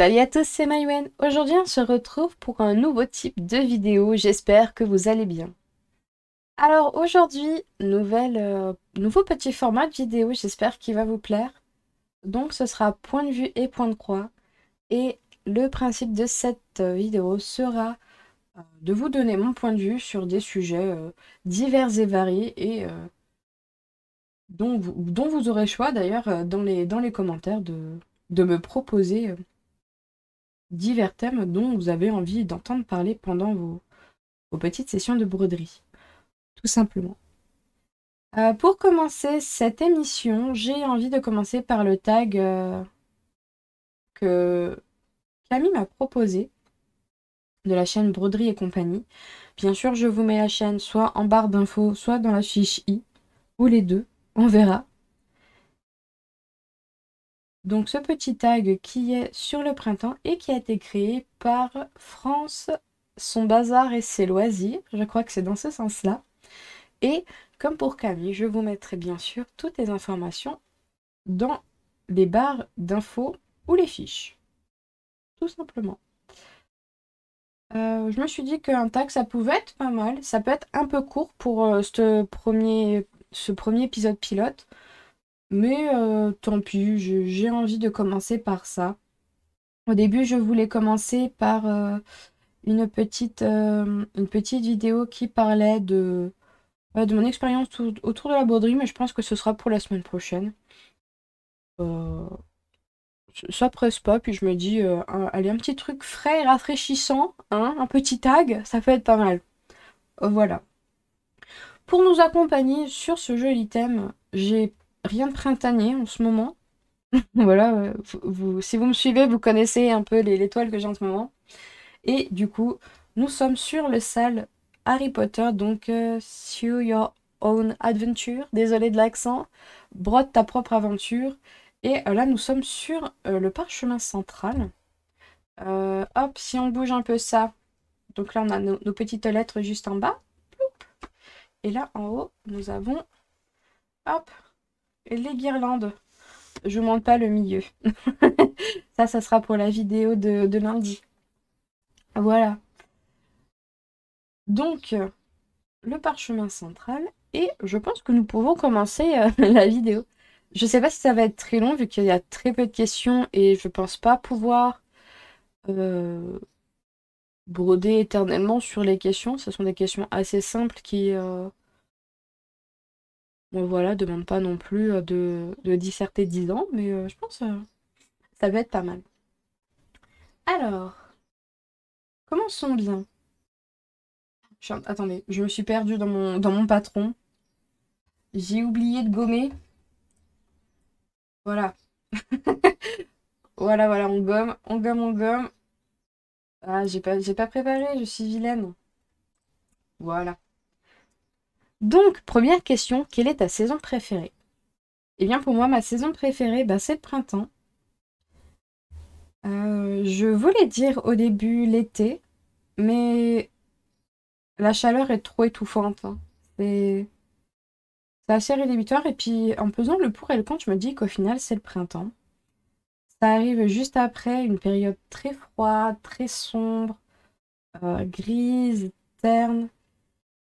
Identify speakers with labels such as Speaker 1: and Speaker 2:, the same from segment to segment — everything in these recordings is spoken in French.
Speaker 1: Salut à tous, c'est Mayuen. Aujourd'hui, on se retrouve pour un nouveau type de vidéo. J'espère que vous allez bien. Alors aujourd'hui, euh, nouveau petit format de vidéo. J'espère qu'il va vous plaire. Donc ce sera point de vue et point de croix. Et le principe de cette euh, vidéo sera euh, de vous donner mon point de vue sur des sujets divers et variés et dont vous, dont, vous, aurez choix d'ailleurs dans les, dans les commentaires de, de me proposer divers thèmes dont vous avez envie d'entendre parler pendant vos, petites sessions de broderie, tout simplement. Euh, pour commencer cette émission, j'ai envie de commencer par le tag euh, que Camille m'a proposé de la chaîne Broderie et compagnie. Bien sûr, je vous mets la chaîne soit en barre d'infos, soit dans la fiche i, ou les deux, on verra. Donc ce petit tag qui est sur le printemps et qui a été créé par France, son bazar et ses loisirs. Je crois que c'est dans ce sens-là. Et comme pour Camille, je vous mettrai bien sûr toutes les informations dans les barres d'infos ou les fiches. Tout simplement. Euh, je me suis dit qu'un tag, ça pouvait être pas mal. Ça peut être un peu court pour euh, ce premier épisode pilote. Mais euh, tant pis, j'ai envie de commencer par ça. Au début, je voulais commencer par euh, une, petite, euh, une petite vidéo qui parlait de, de mon expérience autour de la broderie, mais je pense que ce sera pour la semaine prochaine. ça presse pas, puis je me dis, allez, un petit truc frais et rafraîchissant, hein, un petit tag, ça peut être pas mal. voilà. Pour nous accompagner sur ce joli thème, j'ai rien de printanier en ce moment. voilà, euh, si vous me suivez, vous connaissez un peu les, que j'ai en ce moment. Et du coup, nous sommes sur le sale Harry Potter, donc euh, Your Own Adventure, désolé de l'accent, brode ta propre aventure. Et euh, là, nous sommes sur le parchemin central. hop, si on bouge un peu ça, donc là, on a nos, petites lettres juste en bas. Et là, en haut, nous avons... Hop, les guirlandes. Je ne montre pas le milieu. ça, ça sera pour la vidéo de, lundi. Voilà. Donc, le parchemin central. Et je pense que nous pouvons commencer euh, la vidéo. Je ne sais pas si ça va être très long vu qu'il y a très peu de questions et je ne pense pas pouvoir euh, broder éternellement sur les questions. Ce sont des questions assez simples qui, euh, Bon voilà, demande pas non plus euh, de, de disserter 10 ans, mais euh, je pense que euh, ça va être pas mal. Alors, commençons bien. attendez, je me suis perdue dans mon, dans mon patron. J'ai oublié de gommer. Voilà. voilà, voilà, on gomme, on gomme, on gomme. Ah, j'ai pas, pas préparé, je suis vilaine. Voilà. Donc, première question, quelle est ta saison préférée Eh bien, pour moi, ma saison préférée, bah, c'est le printemps. Euh, je voulais dire au début l'été, mais la chaleur est trop étouffante. Hein. C'est assez rédhibitoire. Et puis, en pesant le pour et le contre, je me dis qu'au final, c'est le printemps. Ça arrive juste après une période très froide, très sombre, euh, grise, terne.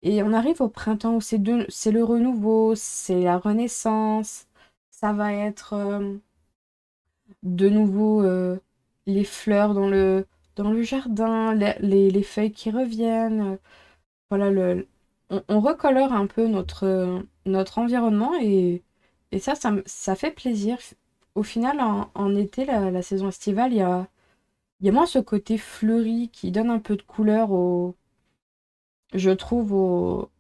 Speaker 1: Et on arrive au printemps où c'est le renouveau, c'est la renaissance, ça va être euh, de nouveau euh, les fleurs dans le, dans le jardin, les, les, feuilles qui reviennent. Voilà, on, recolore un peu notre, notre environnement et, et ça, ça, ça, fait plaisir. Au final, en, été, la, saison estivale, il y a, y a moins ce côté fleuri qui donne un peu de couleur au, je trouve, au,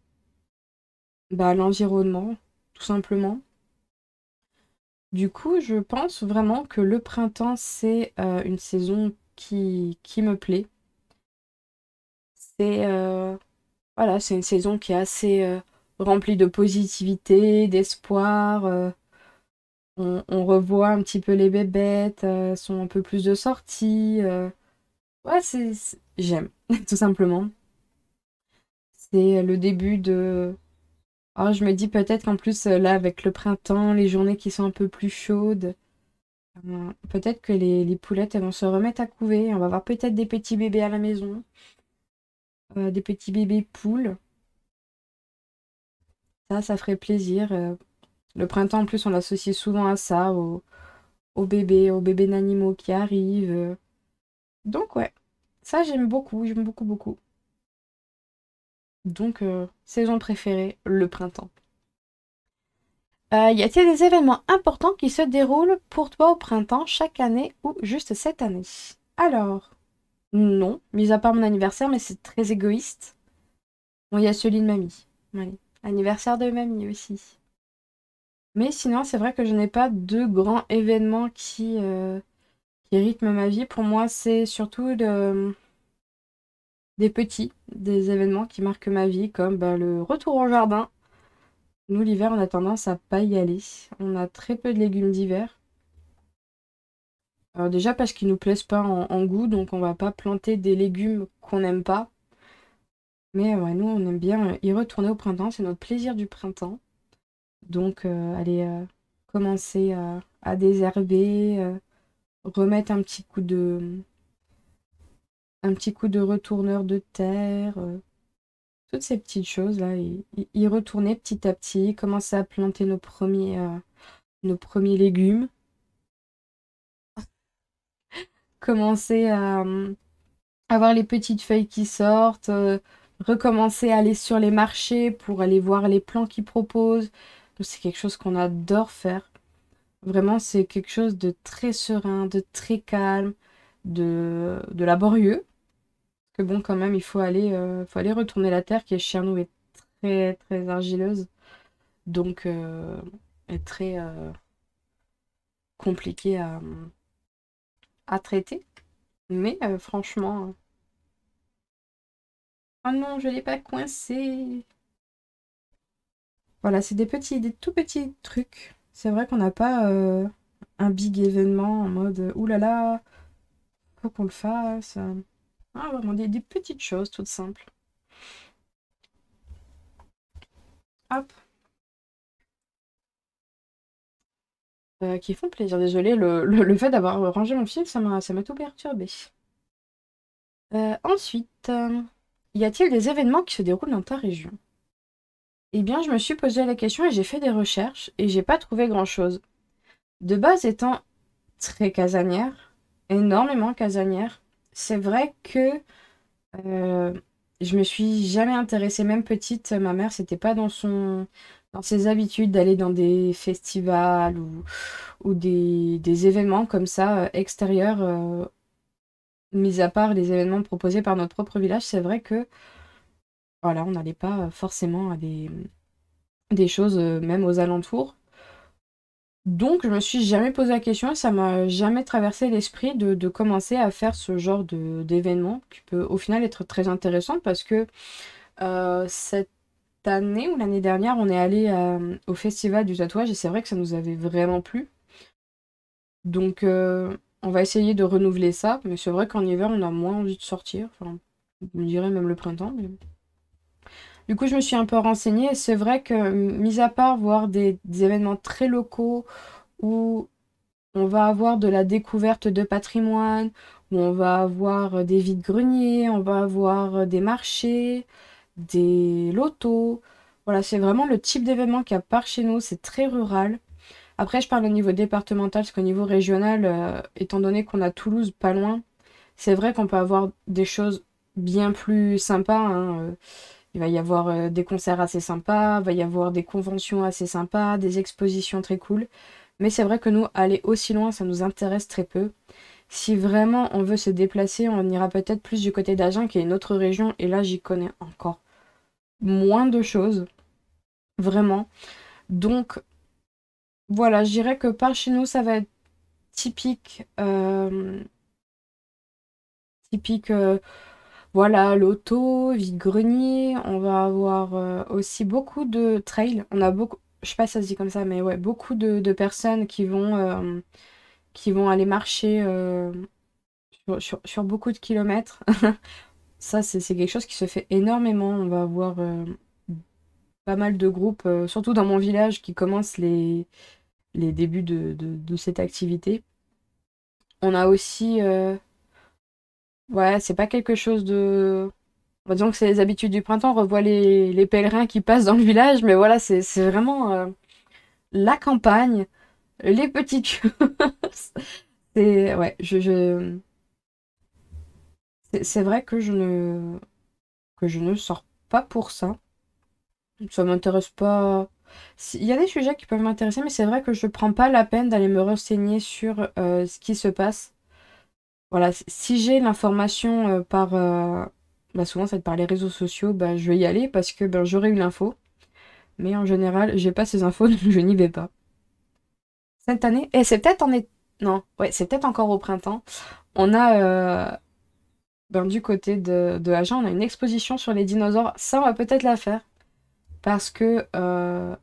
Speaker 1: bah, l'environnement, tout simplement. Du coup, je pense vraiment que le printemps, c'est euh, une saison qui, qui me plaît. C'est euh, voilà, c'est une saison qui est assez euh, remplie de positivité, d'espoir. On, on, revoit un petit peu les bébêtes, sont un peu plus de sorties. ouais, c'est j'aime, tout simplement c'est le début de. Oh, je me dis peut-être qu'en plus, là, avec le printemps, les journées qui sont un peu plus chaudes, euh, peut-être que les, poulettes, elles vont se remettre à couver. On va avoir peut-être des petits bébés à la maison, euh, des petits bébés poules. Ça, ça ferait plaisir. Euh. le printemps, en plus, on l'associe souvent à ça, aux, aux bébés, aux bébés d'animaux qui arrivent. Donc, ouais, ça, j'aime beaucoup, j'aime beaucoup, beaucoup. Donc, euh, saison préférée, le printemps. Euh, y a-t-il des événements importants qui se déroulent pour toi au printemps chaque année ou juste cette année Alors, non, mis à part mon anniversaire, mais c'est très égoïste. Bon, il y a celui de mamie. Anniversaire de mamie aussi. Mais sinon, c'est vrai que je n'ai pas de grands événements qui, euh, qui rythment ma vie. Pour moi, c'est surtout de des petits, des événements qui marquent ma vie, comme bah, le retour au jardin. Nous, l'hiver, on a tendance à pas y aller. On a très peu de légumes d'hiver. Alors déjà parce qu'ils nous plaisent pas en, goût, donc on va pas planter des légumes qu'on n'aime pas. Mais euh, nous, on aime bien euh, y retourner au printemps, c'est notre plaisir du printemps. Donc euh, aller commencer à, désherber, remettre un petit coup de, un petit coup de retourneur de terre, euh, toutes ces petites choses-là, y, retourner petit à petit, commencer à planter nos premiers, euh, nos premiers légumes, commencer à euh, avoir les petites feuilles qui sortent, recommencer à aller sur les marchés pour aller voir les plans qu'ils proposent. C'est quelque chose qu'on adore faire. Vraiment, c'est quelque chose de très serein, de très calme, de laborieux, que bon, quand même, il faut aller, euh, faut aller retourner la terre qui est chez nous est très très argileuse, donc euh, est très euh, compliquée à, à, traiter. Mais euh, franchement, oh non, je l'ai pas coincé. Voilà, c'est des petits, des tout petits trucs. C'est vrai qu'on n'a pas un big événement en mode oulala, faut qu'on le fasse. Ah, vraiment des, petites choses toutes simples. Hop. Euh, qui font plaisir. Désolée, le, fait d'avoir rangé mon film, ça m'a tout perturbé. Euh, ensuite, euh, y a-t-il des événements qui se déroulent dans ta région Eh bien, je me suis posé la question et j'ai fait des recherches et j'ai pas trouvé grand-chose. De base étant très casanière, énormément casanière, c'est vrai que je euh, je me suis jamais intéressée, même petite, ma mère, c'était pas dans son dans ses habitudes d'aller dans des festivals ou, ou des, des, événements comme ça euh, extérieurs, euh, mis à part les événements proposés par notre propre village, c'est vrai que voilà, on n'allait pas forcément à des choses, même aux alentours. Donc, je me suis jamais posé la question, ça m'a jamais traversé l'esprit de, commencer à faire ce genre d'événement qui peut au final être très intéressant parce que euh, cette année ou l'année dernière, on est allé euh, au festival du tatouage et c'est vrai que ça nous avait vraiment plu. Donc, euh, on va essayer de renouveler ça, mais c'est vrai qu'en hiver, on a moins envie de sortir. Enfin, je dirais même le printemps, du coup, je me suis un peu renseignée. C'est vrai que, mis à part voir des, événements très locaux où on va avoir de la découverte de patrimoine, où on va avoir euh, des vides-greniers, on va avoir euh, des marchés, des lotos. Voilà, c'est vraiment le type d'événement qu'il y a par chez nous. C'est très rural. Après, je parle au niveau départemental, parce qu'au niveau régional, euh, étant donné qu'on a Toulouse pas loin, c'est vrai qu'on peut avoir des choses bien plus sympas. Hein, il va y avoir euh, des concerts assez sympas, il va y avoir des conventions assez sympas, des expositions très cool. Mais c'est vrai que nous, aller aussi loin, ça nous intéresse très peu. Si vraiment on veut se déplacer, on ira peut-être plus du côté d'Agen, qui est une autre région, et là j'y connais encore moins de choses. Vraiment. Donc voilà, je dirais que par chez nous, ça va être typique. Euh, typique. Euh, voilà, l'auto, vide-grenier, on va avoir euh, aussi beaucoup de trails. On a beaucoup, je sais pas si ça se dit comme ça, mais ouais, beaucoup de, personnes qui vont, euh, qui vont aller marcher euh, sur, beaucoup de kilomètres. ça, c'est quelque chose qui se fait énormément. On va avoir pas mal de groupes, surtout dans mon village, qui commencent les, les débuts de, cette activité. On a aussi Ouais, c'est pas quelque chose de. va bah, disons que c'est les habitudes du printemps. On revoit les, pèlerins qui passent dans le village, mais voilà, c'est vraiment euh, la campagne, les petites choses. C'est. Ouais, je. C'est vrai que je ne. que je ne sors pas pour ça. Ça m'intéresse pas. Il y a des sujets qui peuvent m'intéresser, mais c'est vrai que je prends pas la peine d'aller me renseigner sur euh, ce qui se passe voilà, si j'ai l'information euh, par... Euh, bah, souvent ça par les réseaux sociaux, bah, je vais y aller parce que ben j'aurai eu l'info. Mais en général, j'ai pas ces infos, donc je n'y vais pas. Cette année, et eh, c'est peut-être en Non, ouais, c'est peut-être encore au printemps. On a euh, ben, du côté de, de on a une exposition sur les dinosaures. Ça, on va peut-être la faire. Parce que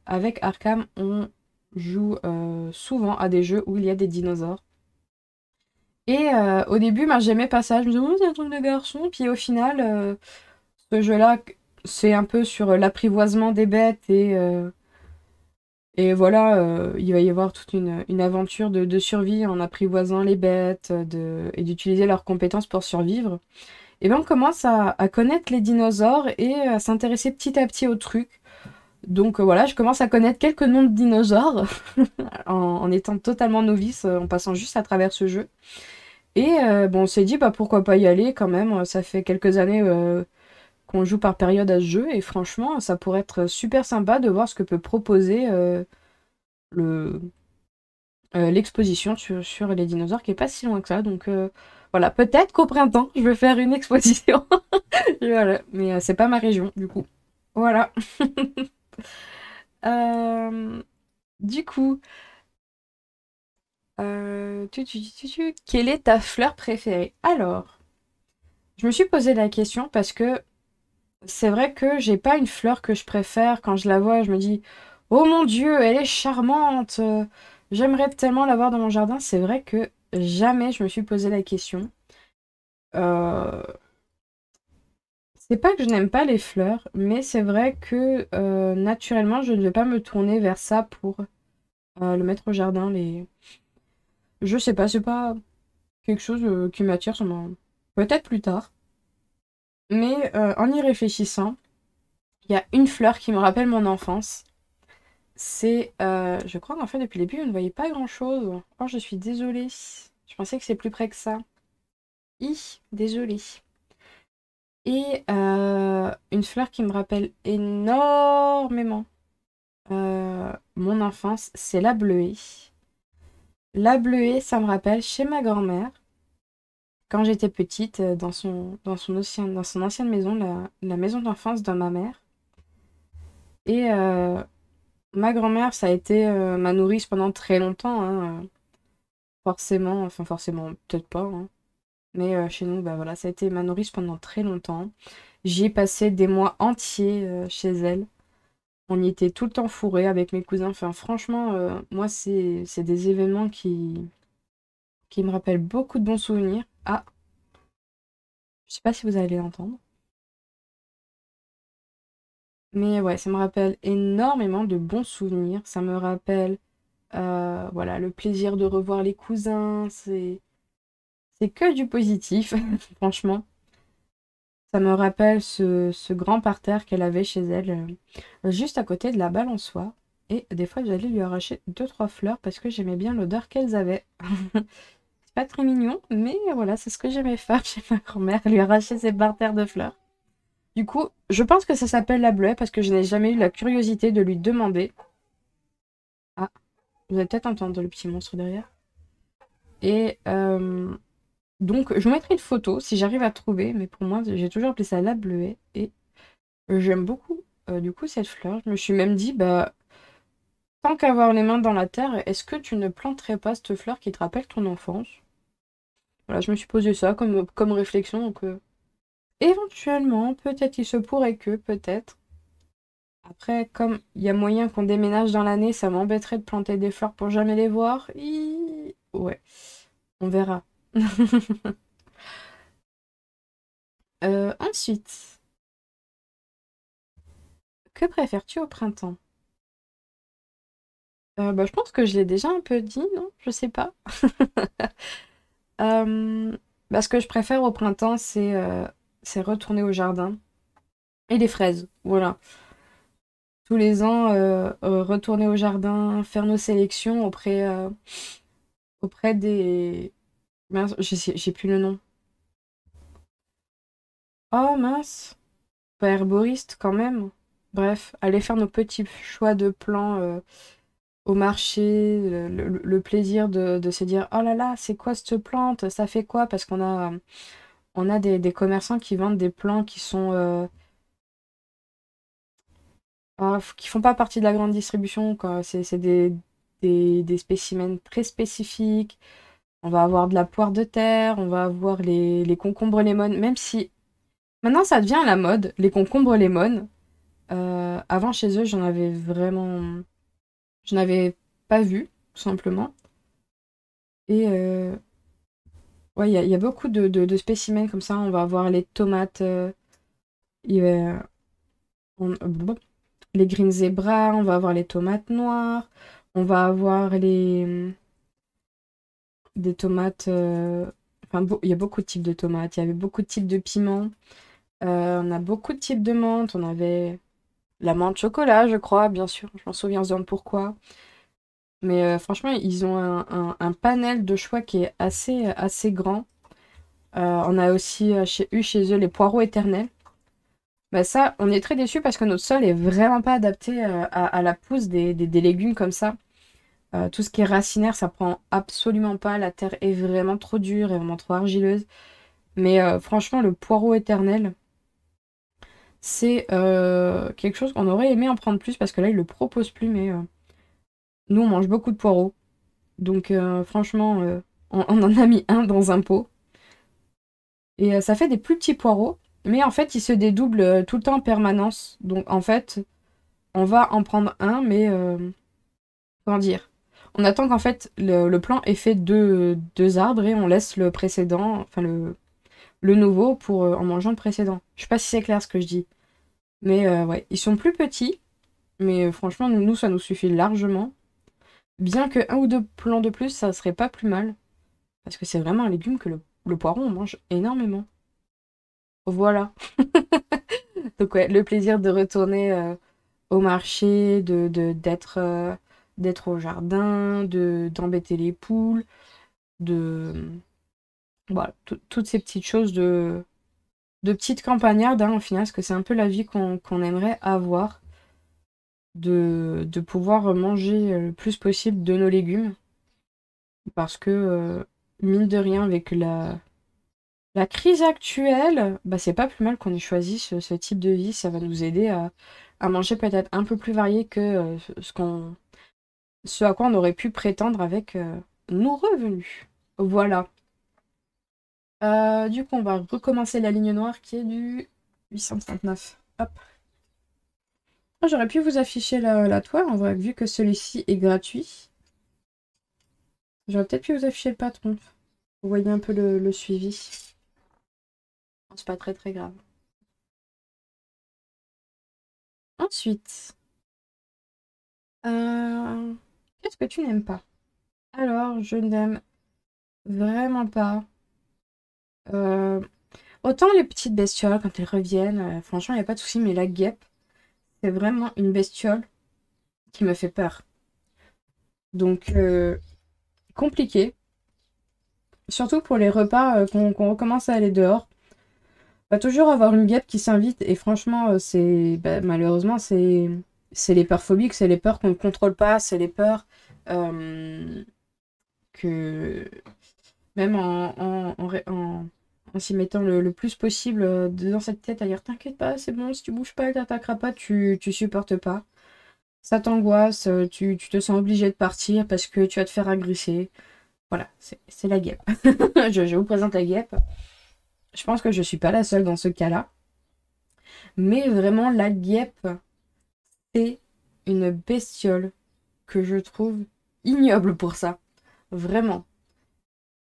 Speaker 1: avec Arkham, on joue souvent à des jeux où il y a des dinosaures. Et euh, au début, ben, j'aimais pas ça. Je me disais, oh, c'est un truc de garçon. Puis au final, euh, ce jeu-là, c'est un peu sur l'apprivoisement des bêtes et. Euh, voilà, il va y avoir toute une, aventure de, survie en apprivoisant les bêtes et d'utiliser leurs compétences pour survivre. Et bien on commence à, connaître les dinosaures et à s'intéresser petit à petit au truc. Donc voilà, je commence à connaître quelques noms de dinosaures en, en, étant totalement novice, en passant juste à travers ce jeu. Et euh, bon, on s'est dit, bah, pourquoi pas y aller quand même. Ça fait quelques années euh, qu'on joue par période à ce jeu. Et franchement, ça pourrait être super sympa de voir ce que peut proposer euh, le l'exposition sur, sur, les dinosaures qui est pas si loin que ça. Donc voilà, peut-être qu'au printemps, je vais faire une exposition. voilà. Mais c'est pas ma région, du coup. Voilà. du coup, euh, Quelle est ta fleur préférée Alors, je me suis posé la question parce que c'est vrai que j'ai pas une fleur que je préfère. Quand je la vois, je me dis Oh mon Dieu, elle est charmante J'aimerais tellement l'avoir dans mon jardin. C'est vrai que jamais je me suis posé la question. Euh, c'est pas que je n'aime pas les fleurs, mais c'est vrai que euh, naturellement, je ne vais pas me tourner vers ça pour le mettre au jardin. Les... Je sais pas, c'est pas quelque chose euh, qui m'attire, peut-être plus tard. Mais euh, en y réfléchissant, il y a une fleur qui me rappelle mon enfance. C'est, euh, je crois qu'en fait depuis le début, on ne voyait pas grand-chose. Oh, je suis désolée. Je pensais que c'est plus près que ça. I, désolée. Et une fleur qui me rappelle énormément mon enfance, c'est la bleuée. La bleuée, ça me rappelle chez ma grand-mère, quand j'étais petite, euh, dans son, dans son, dans son ancienne maison, la, la maison d'enfance de ma mère. Et euh, ma grand-mère, ça a été euh, ma nourrice pendant très longtemps. Hein, forcément, enfin forcément, peut-être pas. Hein. mais chez nous, bah voilà, ça a été ma nourrice pendant très longtemps. J'y passé des mois entiers chez elle. On y était tout le temps fourré avec mes cousins. Enfin, franchement, euh, moi, c'est des événements qui, qui me rappellent beaucoup de bons souvenirs.
Speaker 2: Ah, je sais pas si vous allez l'entendre.
Speaker 1: Mais ouais, ça me rappelle énormément de bons souvenirs. Ça me rappelle, euh, voilà, le plaisir de revoir les cousins. C'est, c'est que du positif, franchement. Ça me rappelle ce, grand parterre qu'elle avait chez elle, euh, juste à côté de la balançoire. Et des fois, allez lui arracher deux, trois fleurs parce que j'aimais bien l'odeur qu'elles avaient. c'est pas très mignon, mais voilà, c'est ce que j'aimais faire chez ma grand-mère, lui arracher ses parterres de fleurs. Du coup, je pense que ça s'appelle la bleue parce que je n'ai jamais eu la curiosité de lui demander. Ah, vous allez peut-être entendre le petit monstre derrière. Et euh, donc, je vous mettrai une photo si j'arrive à trouver, mais pour moi, j'ai toujours appelé ça la bleuée. Et j'aime beaucoup, euh, du coup, cette fleur. Je me suis même dit, bah, tant qu'avoir les mains dans la terre, est-ce que tu ne planterais pas cette fleur qui te rappelle ton enfance Voilà, je me suis posé ça comme, comme réflexion. Donc, euh, éventuellement, peut-être il se pourrait que, peut-être. Après, comme il y a moyen qu'on déménage dans l'année, ça m'embêterait de planter des fleurs pour jamais les voir. Ouais, on verra. Euh, ensuite, que préfères-tu au printemps euh, bah, Je pense que je l'ai déjà un peu dit, non Je sais pas. Euh, bah, ce que je préfère au printemps, c'est retourner au jardin et les fraises. Voilà. Tous les ans, retourner au jardin, faire nos sélections auprès, auprès des Mince, j'ai plus le nom. Oh mince Pas herboriste quand même. Bref, aller faire nos petits choix de plants euh, au marché, le, plaisir de, de, se dire oh là là, c'est quoi cette plante Ça fait quoi Parce qu'on a, on a des, commerçants qui vendent des plants qui sont. Euh, ah, qui font pas partie de la grande distribution. C'est des, des spécimens très spécifiques. On va avoir de la poire de terre, on va avoir les, les concombres lemon, même si maintenant ça devient la mode, les concombres lemon. Euh, avant chez eux, j'en avais vraiment. Je n'avais pas vu, tout simplement. Et euh, ouais, il y, a beaucoup de, de, spécimens comme ça. On va avoir les tomates. Euh... euh les green zebra, on va avoir les tomates noires, on va avoir les des tomates. Euh, enfin, il y a beaucoup de types de tomates. Il y avait beaucoup de types de piments. Euh, on a beaucoup de types de menthe. On avait la menthe chocolat, je crois, bien sûr. Je m'en souviens de pourquoi. Mais euh, franchement, ils ont un, panel de choix qui est assez, assez grand. on a aussi eu chez eux les poireaux éternels. Bah ça, on est très déçus parce que notre sol est vraiment pas adapté à, la pousse des légumes comme ça. Euh, tout ce qui est racinaire, ça prend absolument pas. La terre est vraiment trop dure et vraiment trop argileuse. Mais euh, franchement, le poireau éternel, c'est euh, quelque chose qu'on aurait aimé en prendre plus parce que là, ils le propose plus. Mais nous, on mange beaucoup de poireaux. Donc franchement, on, on, en a mis un dans un pot. Et ça fait des plus petits poireaux. Mais en fait, ils se dédoublent tout le temps en permanence. Donc en fait, on va en prendre un, mais... comment dire on attend qu'en fait le, plan ait fait deux, deux, arbres et on laisse le précédent, enfin le, le nouveau pour euh, en mangeant le précédent. Je sais pas si c'est clair ce que je dis. Mais euh, ouais, ils sont plus petits, mais euh, franchement, nous, ça nous suffit largement. Bien que un ou deux plants de plus, ça serait pas plus mal. Parce que c'est vraiment un légume que le, poiron on mange énormément. Voilà. Donc ouais, le plaisir de retourner au marché, de d'être d'être au jardin, d'embêter les poules, de... Voilà, toutes ces petites choses de, de petites campagnardes, hein, au final, parce que c'est un peu la vie qu'on aimerait avoir, de, de, pouvoir manger le plus possible de nos légumes, parce que, euh, mine de rien, avec la, la crise actuelle, bah, c'est pas plus mal qu'on ait choisi ce, type de vie, ça va nous aider à, à manger peut-être un peu plus varié que euh, ce qu'on ce à quoi on aurait pu prétendre avec euh, nos revenus. Voilà. Euh, du coup, on va recommencer la ligne noire qui est du 859. Hop. J'aurais pu vous afficher la, toile, en vrai, vu que celui-ci est gratuit. J'aurais peut-être pu vous afficher le patron. Vous voyez un peu le, le suivi.
Speaker 2: C'est pas très très grave. Ensuite, euh... Qu'est-ce que tu
Speaker 1: n'aimes pas Alors, je n'aime vraiment pas. Euh, autant les petites bestioles, quand elles reviennent, euh, franchement, il n'y a pas de souci, mais la guêpe, c'est vraiment une bestiole qui me fait peur. Donc, euh, compliqué. Surtout pour les repas qu'on recommence à aller dehors. On va toujours avoir une guêpe qui s'invite et franchement, c'est bah, malheureusement, c'est c'est les peurs phobiques, c'est les peurs qu'on ne contrôle pas, c'est les peurs euh, que même en, en, en, s'y mettant le, plus possible euh, dans cette tête à dire t'inquiète pas, c'est bon, si tu bouges pas, elle t'attaquera pas, tu, tu supportes pas. Ça t'angoisse, euh, tu, te sens obligé de partir parce que tu vas te faire agresser. Voilà, c'est la guêpe. je, vous présente la guêpe. Je pense que je ne suis pas la seule dans ce cas-là. Mais vraiment, la guêpe, c'est une bestiole que je trouve ignoble pour ça. Vraiment.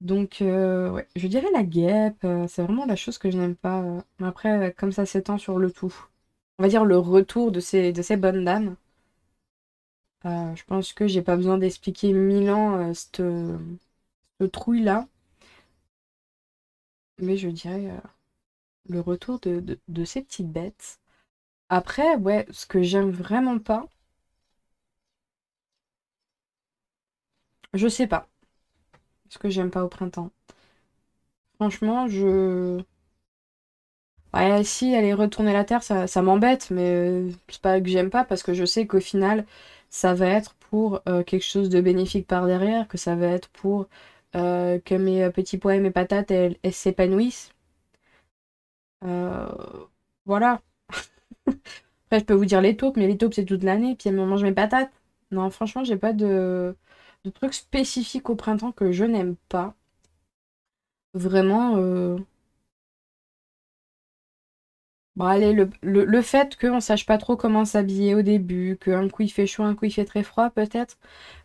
Speaker 1: Donc, euh, ouais, je dirais la guêpe, euh, c'est vraiment la chose que je n'aime pas. Euh. Après, comme ça s'étend sur le tout, on va dire le retour de ces, de ces bonnes dames. je pense que j'ai pas besoin d'expliquer mille ans cette, trouille-là. Mais je dirais le retour de, de, ces petites bêtes. Après, ouais, ce que j'aime vraiment pas, je sais pas. Ce que j'aime pas au printemps. Franchement, je... Ouais, si, aller retourner la terre, ça, m'embête, mais euh, c'est pas que j'aime pas, parce que je sais qu'au final, ça va être pour euh, quelque chose de bénéfique par derrière, que ça va être pour euh, que mes petits pois et mes patates, elles s'épanouissent. voilà. Après, je peux vous dire les taupes, mais les taupes, c'est toute l'année. Puis, elles me mangent mes patates. Non, franchement, j'ai pas de, de trucs spécifiques au printemps que je n'aime pas. Vraiment. Euh, bon, allez, le, le, fait qu'on sache pas trop comment s'habiller au début, qu'un coup il fait chaud, un coup il fait très froid, peut-être.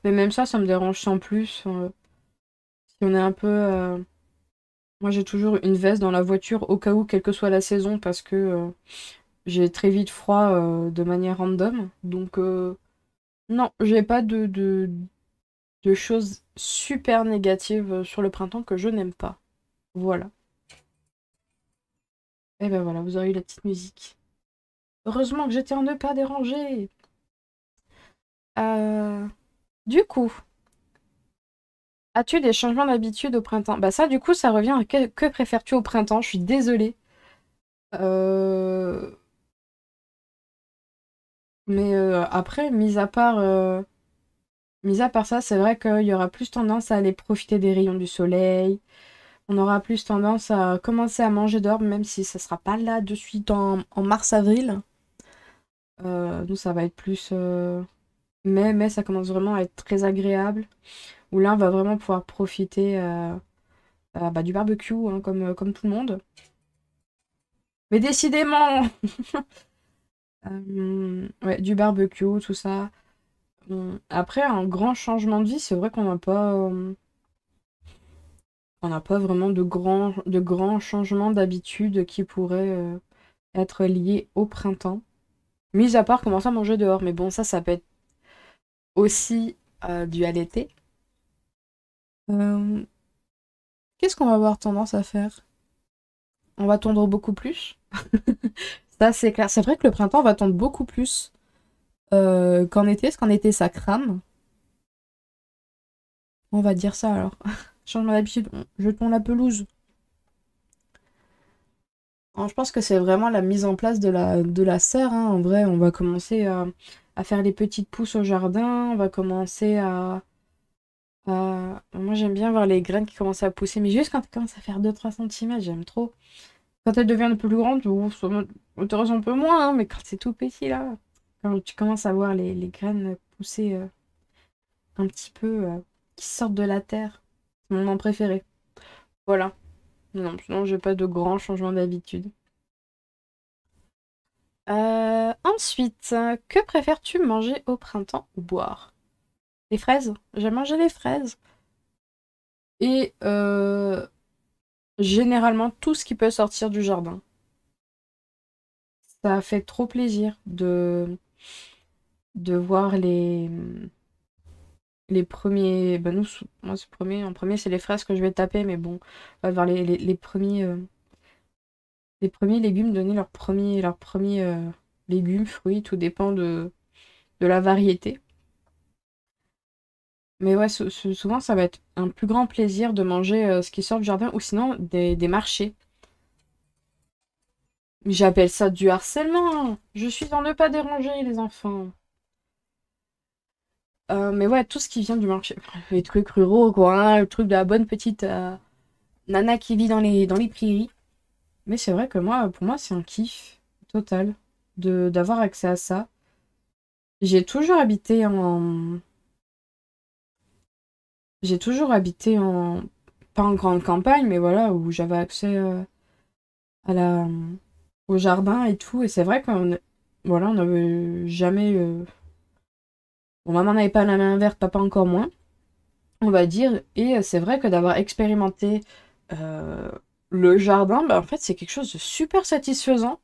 Speaker 1: Mais même ça, ça me dérange sans plus. Euh. Si on est un peu. Euh, moi, j'ai toujours une veste dans la voiture au cas où, quelle que soit la saison, parce que j'ai très vite froid euh, de manière random. Donc, non, euh, non, j'ai pas de, de, choses super négatives euh, sur le printemps que je n'aime pas. Voilà. Et eh ben voilà, vous aurez eu la petite musique. Heureusement que j'étais en ne pas déranger. du coup, as-tu des changements d'habitude au printemps Bah ça, du coup, ça revient à que, que préfères-tu au printemps Je suis désolée. Euh mais euh, après, mis à part, euh, à part ça, c'est vrai qu'il y aura plus tendance à aller profiter des rayons du soleil. On aura plus tendance à commencer à manger d'or, même si ça sera pas là de suite en, mars-avril. Euh, nous, ça va être plus Mais, euh, mais ça commence vraiment à être très agréable. Où là, on va vraiment pouvoir profiter bah, du barbecue, hein, comme, comme tout le monde. Mais décidément Euh, du barbecue, tout ça. Euh, après, un grand changement de vie, c'est vrai qu'on n'a pas. Euh, on n'a pas vraiment de grands de grands changements d'habitude qui pourraient être liés au printemps. Mis à part commencer à manger dehors. Mais bon, ça, ça peut être aussi dû à l'été. Qu'est-ce qu'on va avoir tendance à faire On va tondre beaucoup plus Ça, c'est clair. C'est vrai que le printemps va tendre beaucoup plus euh, qu'en été, parce qu'en été, ça crame. On va dire ça alors. Changement d'habitude, jetons la pelouse. je pense que c'est vraiment la mise en place de la, de la serre. Hein. En vrai, on va commencer à, faire les petites pousses au jardin. On va commencer à. Moi, j'aime bien voir les graines qui commencent à pousser. Mais juste quand tu commences à faire 2-3 cm, j'aime trop. Quand elle devient plus grande, tu m'intéresse un peu moins, hein, mais quand c'est tout petit, là, quand tu commences à voir les, graines pousser euh, un petit peu, euh, qui sortent de la terre, c'est mon moment préféré. Voilà. Non, sinon, j'ai pas de grands changements d'habitude. Euh, ensuite, que préfères-tu manger au printemps ou boire Les fraises. J'aime manger les fraises. Et généralement tout ce qui peut sortir du jardin. Ça fait trop plaisir de, de voir les, les premiers. Ben nous, moi, c'est premier, en premier, c'est les fraises que je vais taper, mais bon, on va voir les, les, les premiers. Euh, les premiers légumes donner leur premier leur premier euh, légumes, fruits, tout dépend de, de la variété. Mais ouais, souvent, ça va être un plus grand plaisir de manger euh, ce qui sort du jardin ou sinon des, marchés. J'appelle ça du harcèlement. Hein. Je suis en ne pas déranger les enfants. Euh, mais ouais, tout ce qui vient du marché. Les trucs ruraux, quoi. Hein, le truc de la bonne petite euh, nana qui vit dans les, dans les prairies. Mais c'est vrai que moi, pour moi, c'est un kiff total de d'avoir accès à ça. J'ai toujours habité en, j'ai toujours habité en. pas en grande campagne, mais voilà, où j'avais accès euh, euh, au jardin et tout. Et c'est vrai qu'on voilà, on n'avait jamais. Euh, bon, maman n'avait pas la main verte, papa encore moins, on va dire. Et c'est vrai que d'avoir expérimenté le jardin, bah, en fait, c'est quelque chose de super satisfaisant.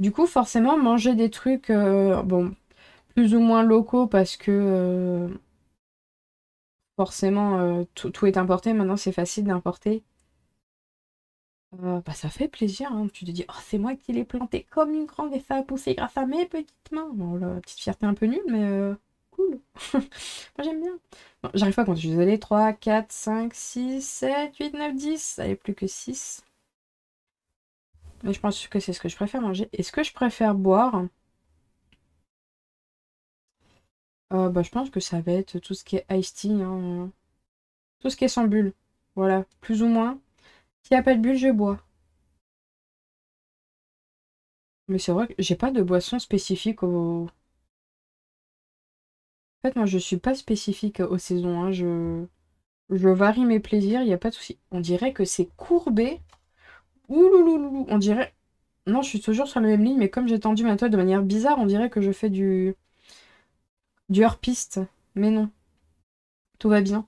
Speaker 1: Du coup, forcément, manger des trucs, bon, plus ou moins locaux parce que forcément, euh, tout, est importé. Maintenant, c'est facile d'importer. Euh, bah, ça fait plaisir. Hein. Tu te dis, oh, c'est moi qui l'ai planté comme une grande et ça a poussé grâce à mes petites mains. Bon, la petite fierté un peu nulle, mais euh, cool. moi, j'aime bien. J'arrive pas à continuer Je 3, 4, 5, 6, 7, 8, 9, 10. Ça Allez, plus que 6. Mais je pense que c'est ce que je préfère manger. Et ce que je préfère boire euh, bah, Je pense que ça va être tout ce qui est ice tea, hein, euh. tout ce qui est sans bulle. Voilà, plus ou moins. S'il n'y a pas de bulle,
Speaker 2: je bois. Mais c'est vrai que j'ai pas de boisson
Speaker 1: spécifique au... En fait, moi, je suis pas spécifique aux saisons. Hein, je... je varie mes plaisirs, il n'y a pas de souci. On dirait que c'est courbé. Oulouloulou, on dirait... Non, je suis toujours sur la même ligne, mais comme j'ai tendu ma toile de manière bizarre, on dirait que je fais du du hart-piste, Mais non. Tout va bien.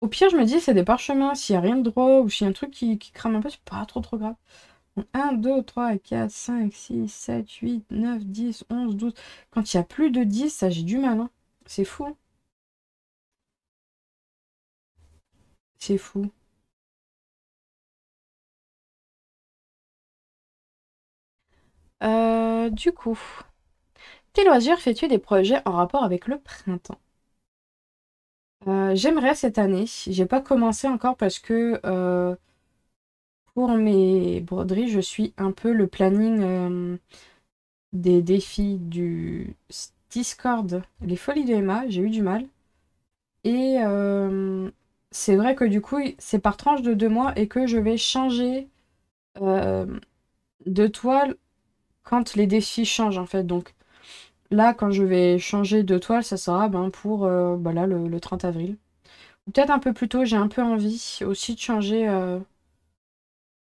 Speaker 1: Au pire, je me dis, c'est des parchemins. S'il n'y a rien de droit ou s'il y a un truc qui, crame un peu, c'est pas trop trop grave. 1, 2, 3, 4, 5, 6, 7, 8, 9, 10, 11, 12. Quand il y a plus de 10, ça j'ai du mal. Hein. C'est fou.
Speaker 2: C'est fou. Euh,
Speaker 1: du coup, loisirs loisir fais-tu des projets en rapport avec le printemps euh, J'aimerais cette année, j'ai pas commencé encore parce que euh, pour mes broderies, je suis un peu le planning euh, des défis du Discord, les folies de Emma, j'ai eu du mal. Et c'est vrai que du coup, c'est par tranche de deux mois et que je vais changer de toile quand les défis changent en fait. Donc là, quand je vais changer de toile, ça sera ben, pour euh, ben, le, 30 avril. Ou peut-être un peu plus tôt, j'ai un peu envie aussi de changer euh,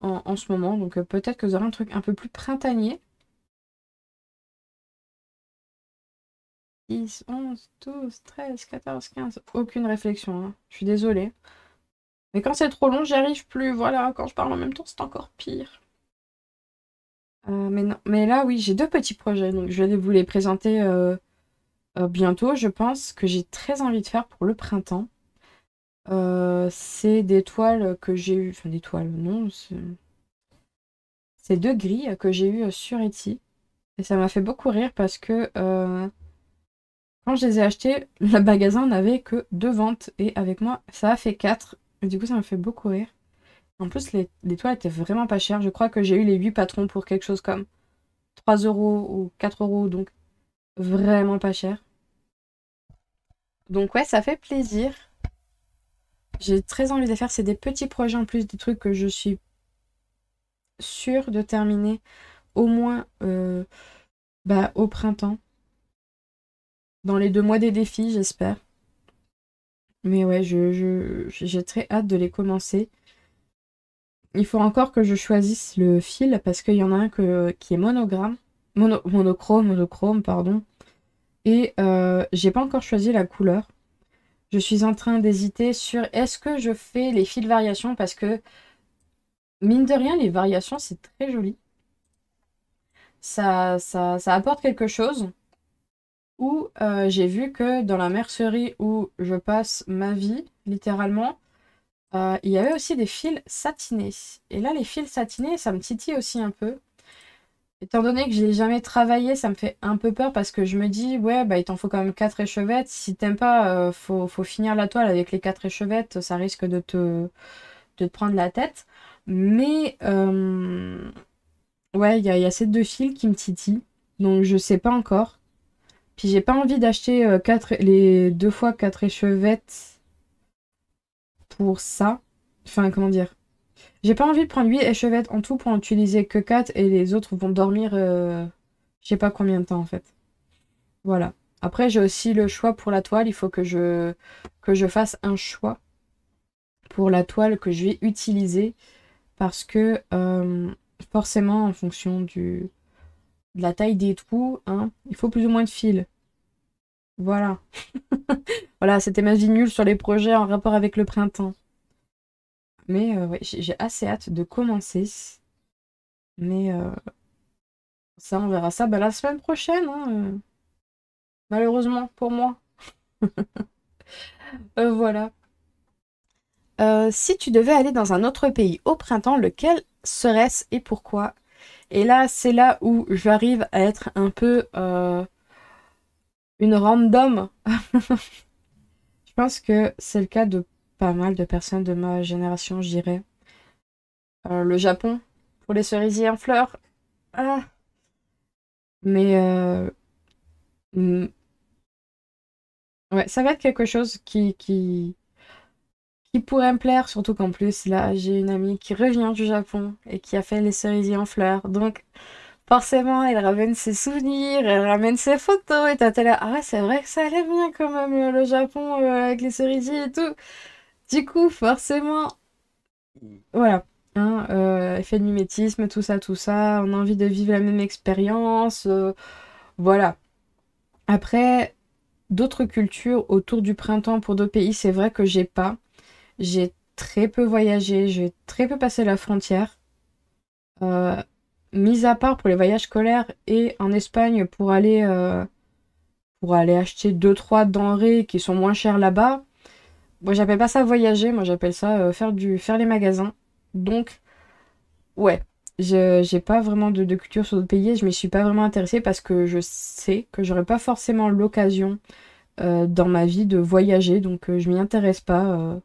Speaker 1: en, ce moment. Donc euh, peut-être que vous aurez un truc un peu plus printanier.
Speaker 2: 10, 11, 12, 13, 14,
Speaker 1: 15. Aucune réflexion. Hein. Je suis désolée. Mais quand c'est trop long, j'y arrive plus. Voilà, quand je parle en même temps, c'est encore pire. Euh, mais, là, oui, j'ai deux petits projets. Donc, je vais vous les présenter euh, euh, bientôt, je pense, que j'ai très envie de faire pour le printemps. c'est des toiles que j'ai eues. Enfin, des toiles, non. C'est deux grilles que j'ai eues sur Etsy. Et ça m'a fait beaucoup rire parce que quand je les ai achetées, le magasin n'avait que deux ventes. Et avec moi, ça a fait quatre. Et du coup, ça m'a fait beaucoup rire. En plus, les, les toiles étaient vraiment pas chères. Je crois que j'ai eu les 8 patrons pour quelque chose comme 3 euros ou 4 euros, donc vraiment pas cher. Donc ouais, ça fait plaisir. J'ai très envie de faire. C'est des petits projets en plus, des trucs que je suis sûre de terminer au moins euh, bah, au printemps. Dans les deux mois des défis, j'espère. Mais ouais, j'ai je, très hâte de les commencer. Il faut encore que je choisisse le fil parce qu'il y en a un qui est monogramme, monochrome, monochrome, pardon. Et euh, j'ai pas encore choisi la couleur. Je suis en train d'hésiter sur est-ce que je fais les fils variations parce que mine de rien les variations c'est très joli. Ça, ça, ça, apporte quelque chose. Ou euh, j'ai vu que dans la mercerie où je passe ma vie, littéralement, euh, il y avait aussi des fils satinés. Et là, les fils satinés, ça me titille aussi un peu. Étant donné que je n'ai jamais travaillé, ça me fait un peu peur parce que je me dis, ouais, bah, il t'en faut quand même 4 échevettes. Si t'aimes pas, euh, faut, finir la toile avec les 4 échevettes, ça risque de te, de prendre la tête. Mais, euh, ouais, il y a, ces deux fils qui me titillent. Donc, je sais pas encore. Puis, j'ai pas envie d'acheter les deux fois 4 échevettes pour ça. Enfin, comment dire J'ai pas envie de prendre 8 échevettes en tout pour en utiliser que 4 et les autres vont dormir j'ai euh, je sais pas combien de temps en fait. Voilà. Après, j'ai aussi le choix pour la toile. Il faut que je, que je fasse un choix pour la toile que je vais utiliser parce que euh, forcément, en fonction du, de la taille des trous, hein, il faut plus ou moins de fil voilà. voilà, c'était ma vie nulle sur les projets en rapport avec le printemps. Mais euh, j'ai assez hâte de commencer. Mais euh, ça, on verra ça bah, la semaine prochaine. Hein, euh, malheureusement pour moi. voilà. si tu devais aller dans un autre pays au printemps, lequel serait-ce et pourquoi Et là, c'est là où j'arrive à être un peu une random. je pense que c'est le cas de pas mal de personnes de ma génération, j'irai euh, le Japon, pour les cerisiers en fleurs. Ah. Mais... Euh, hmm. Ouais, ça va être quelque chose qui... qui qui pourrait me plaire, surtout qu'en plus, là, j'ai une amie qui revient du Japon et qui a fait les cerisiers en fleurs. Donc, forcément, elle ramène ses souvenirs, elle ramène ses photos, et t'as ah c'est vrai que ça allait bien quand même, euh, le Japon, euh, avec les cerisiers et tout. Du coup, forcément, voilà, hein, euh, effet de mimétisme, tout ça, tout ça, on a envie de vivre la même expérience, voilà. Après, d'autres cultures autour du printemps pour d'autres pays, c'est vrai que j'ai pas. J'ai très peu voyagé, j'ai très peu passé la frontière. Euh, mis à part pour les voyages scolaires et en Espagne pour aller, euh, pour aller acheter 2-3 denrées qui sont moins chères là-bas, moi j'appelle pas ça voyager, moi j'appelle ça euh, faire, du, faire les magasins. Donc, ouais, j'ai pas vraiment de, culture sur le pays je m'y suis pas vraiment intéressée parce que je sais que j'aurais pas forcément l'occasion euh, dans ma vie de voyager, donc je m'y intéresse pas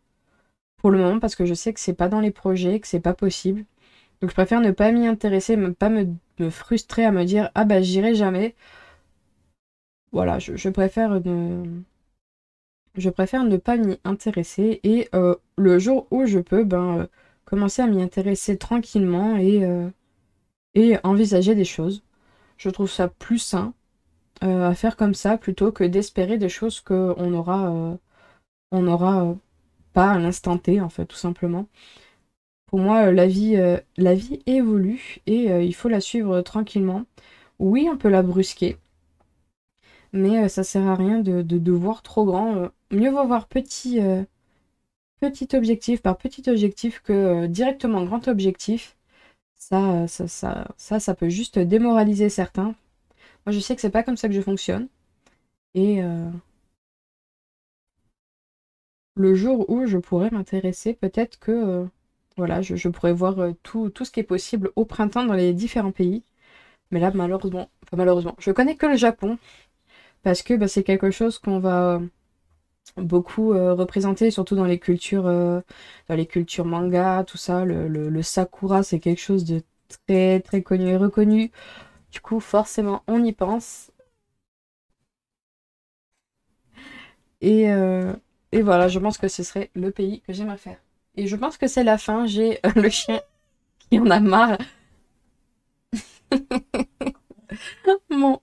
Speaker 1: pour le moment parce que je sais que c'est pas dans les projets, que c'est pas possible. Donc je préfère ne pas m'y intéresser, ne pas me, frustrer à me dire ah bah j'irai jamais. Voilà, je, préfère ne. Je préfère ne pas m'y intéresser et euh, le jour où je peux, ben euh, commencer à m'y intéresser tranquillement et, euh, et envisager des choses. Je trouve ça plus sain à faire comme ça plutôt que d'espérer des choses qu'on aura on pas à l'instant T en fait tout simplement. Pour moi, euh, la vie, euh, la vie évolue et euh, il faut la suivre tranquillement. Oui, on peut la brusquer, mais ça sert à rien de, voir trop grand. mieux vaut voir petit, petit objectif par petit objectif que directement grand objectif. Ça ça, ça, ça, ça, peut juste démoraliser certains. Moi, je sais que c'est pas comme ça que je fonctionne. Et le jour où je pourrais m'intéresser, peut-être que voilà, je, pourrais voir euh, tout, ce qui est possible au printemps dans les différents pays. Mais là, malheureusement, enfin malheureusement, je connais que le Japon, parce que bah, c'est quelque chose qu'on va euh, beaucoup euh, représenter, surtout dans les cultures, dans les cultures manga, tout ça. Le, sakura, c'est quelque chose de très très connu et reconnu. Du coup, forcément, on y pense. Et, et voilà, je pense que ce serait le pays que j'aimerais faire. Et je pense que c'est la fin. J'ai euh, le chien qui en a marre. bon.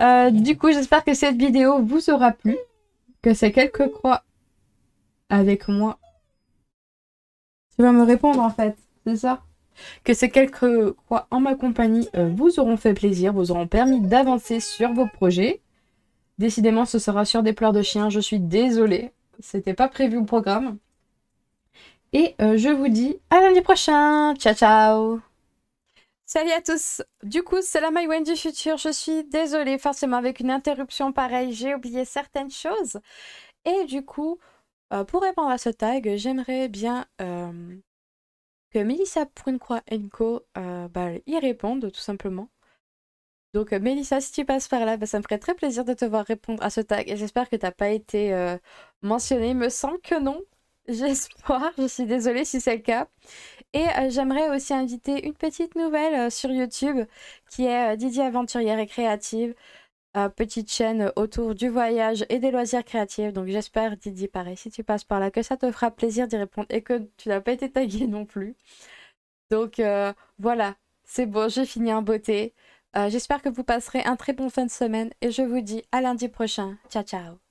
Speaker 1: Euh, du coup, j'espère que cette vidéo vous aura plu. Que c'est quelques croix avec moi. Tu vas me répondre en fait, c'est ça Que ces quelques croix en ma compagnie euh, vous auront fait plaisir, vous auront permis d'avancer sur vos projets. Décidément, ce sera sur des pleurs de chien. Je suis désolée. C'était pas prévu au programme. Et euh, je vous dis à lundi prochain. Ciao, ciao. Salut à tous. Du coup, c'est la My du futur, Je suis désolée, forcément, avec une interruption pareille, j'ai oublié certaines choses. Et du coup, euh, pour répondre à ce tag, j'aimerais bien euh, que Melissa Prunecroix Co bah, y réponde, tout simplement. Donc, Melissa, si tu passes par là, bah, ça me ferait très plaisir de te voir répondre à ce tag. Et j'espère que tu n'as pas été mentionnée, mentionné. Il me semble que non. J'espère, je suis désolée si c'est le cas. Et euh, j'aimerais aussi inviter une petite nouvelle euh, sur YouTube qui est Didi euh, Didier Aventurière et Créative, petite chaîne autour du voyage et des loisirs créatifs. Donc j'espère, Didier, pareil, si tu passes par là, que ça te fera plaisir d'y répondre et que tu n'as pas été tagué non plus. Donc voilà, c'est bon, j'ai fini en beauté. j'espère que vous passerez un très bon fin de semaine et je vous dis à lundi prochain. Ciao, ciao.